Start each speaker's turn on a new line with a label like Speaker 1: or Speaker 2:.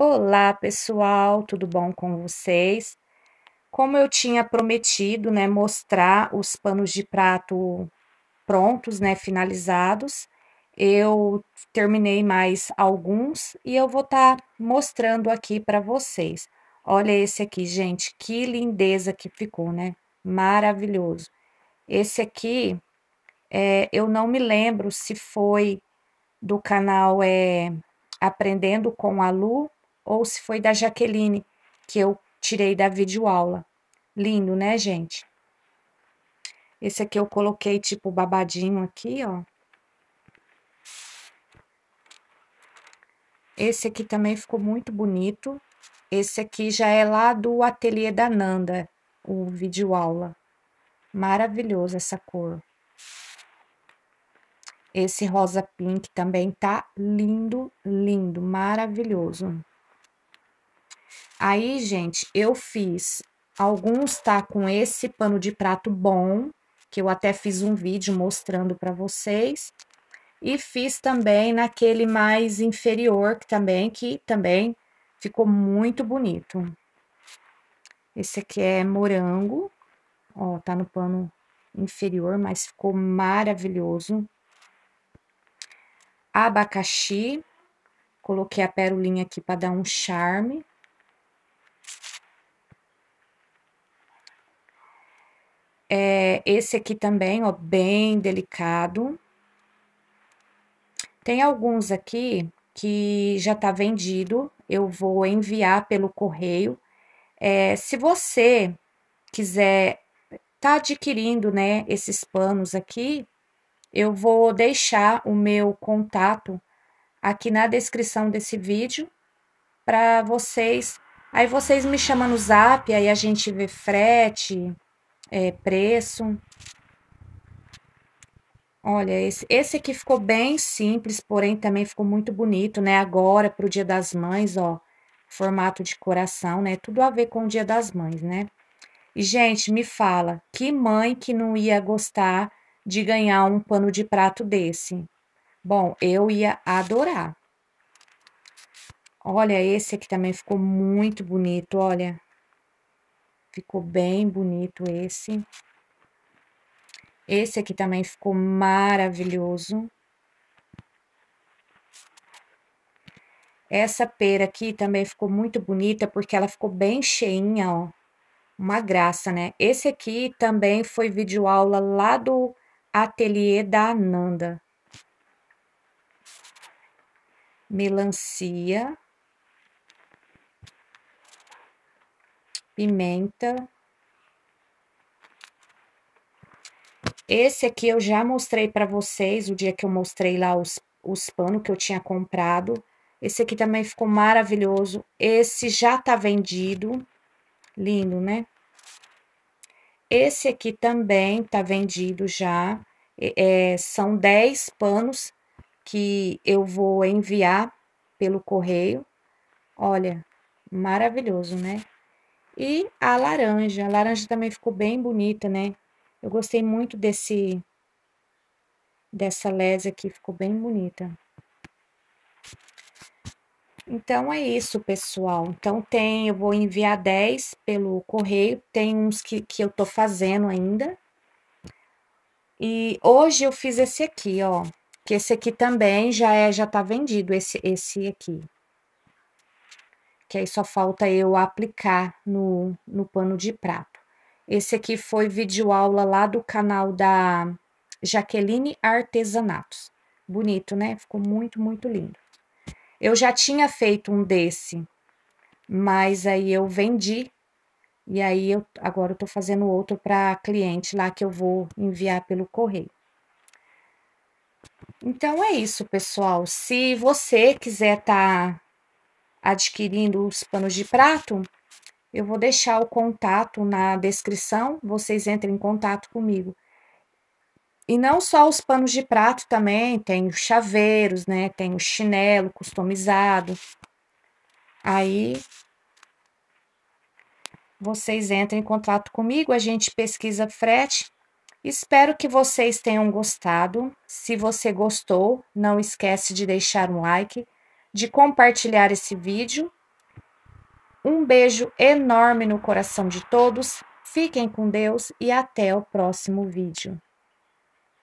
Speaker 1: Olá, pessoal, tudo bom com vocês? Como eu tinha prometido, né, mostrar os panos de prato prontos, né, finalizados, eu terminei mais alguns e eu vou estar tá mostrando aqui para vocês. Olha esse aqui, gente, que lindeza que ficou, né? Maravilhoso. Esse aqui, é, eu não me lembro se foi do canal é, Aprendendo com a Lu ou se foi da Jaqueline, que eu tirei da videoaula. Lindo, né, gente? Esse aqui eu coloquei tipo babadinho aqui, ó. Esse aqui também ficou muito bonito. Esse aqui já é lá do ateliê da Nanda, o videoaula Maravilhoso essa cor. Esse rosa pink também tá lindo, lindo, maravilhoso. Aí, gente, eu fiz alguns tá com esse pano de prato bom, que eu até fiz um vídeo mostrando para vocês. E fiz também naquele mais inferior, que também, que também ficou muito bonito. Esse aqui é morango, ó, tá no pano inferior, mas ficou maravilhoso. Abacaxi, coloquei a pérolinha aqui para dar um charme. É, esse aqui também, ó, bem delicado. Tem alguns aqui que já tá vendido, eu vou enviar pelo correio. É, se você quiser tá adquirindo, né, esses panos aqui, eu vou deixar o meu contato aqui na descrição desse vídeo para vocês. Aí vocês me chamam no zap, aí a gente vê frete, é, preço. Olha, esse, esse aqui ficou bem simples, porém também ficou muito bonito, né? Agora, para o Dia das Mães, ó, formato de coração, né? Tudo a ver com o Dia das Mães, né? E, gente, me fala, que mãe que não ia gostar de ganhar um pano de prato desse? Bom, eu ia adorar. Olha, esse aqui também ficou muito bonito, olha. Ficou bem bonito esse. Esse aqui também ficou maravilhoso. Essa pera aqui também ficou muito bonita, porque ela ficou bem cheinha, ó. Uma graça, né? Esse aqui também foi vídeo aula lá do ateliê da Ananda. Melancia. pimenta. Esse aqui eu já mostrei para vocês, o dia que eu mostrei lá os, os panos que eu tinha comprado. Esse aqui também ficou maravilhoso. Esse já tá vendido. Lindo, né? Esse aqui também tá vendido já. É, são 10 panos que eu vou enviar pelo correio. Olha, maravilhoso, né? E a laranja. A laranja também ficou bem bonita, né? Eu gostei muito desse dessa lesa aqui, ficou bem bonita. Então é isso, pessoal. Então tem, eu vou enviar 10 pelo correio, tem uns que, que eu tô fazendo ainda. E hoje eu fiz esse aqui, ó, que esse aqui também já é já tá vendido esse esse aqui que aí só falta eu aplicar no, no pano de prato. Esse aqui foi vídeo aula lá do canal da Jaqueline Artesanatos. Bonito, né? Ficou muito, muito lindo. Eu já tinha feito um desse, mas aí eu vendi. E aí eu agora eu tô fazendo outro para cliente lá que eu vou enviar pelo correio. Então é isso, pessoal. Se você quiser tá adquirindo os panos de prato, eu vou deixar o contato na descrição, vocês entrem em contato comigo. E não só os panos de prato também, tem os chaveiros, né? Tem o chinelo customizado. Aí vocês entrem em contato comigo, a gente pesquisa frete. Espero que vocês tenham gostado. Se você gostou, não esquece de deixar um like de compartilhar esse vídeo. Um beijo enorme no coração de todos. Fiquem com Deus e até o próximo vídeo.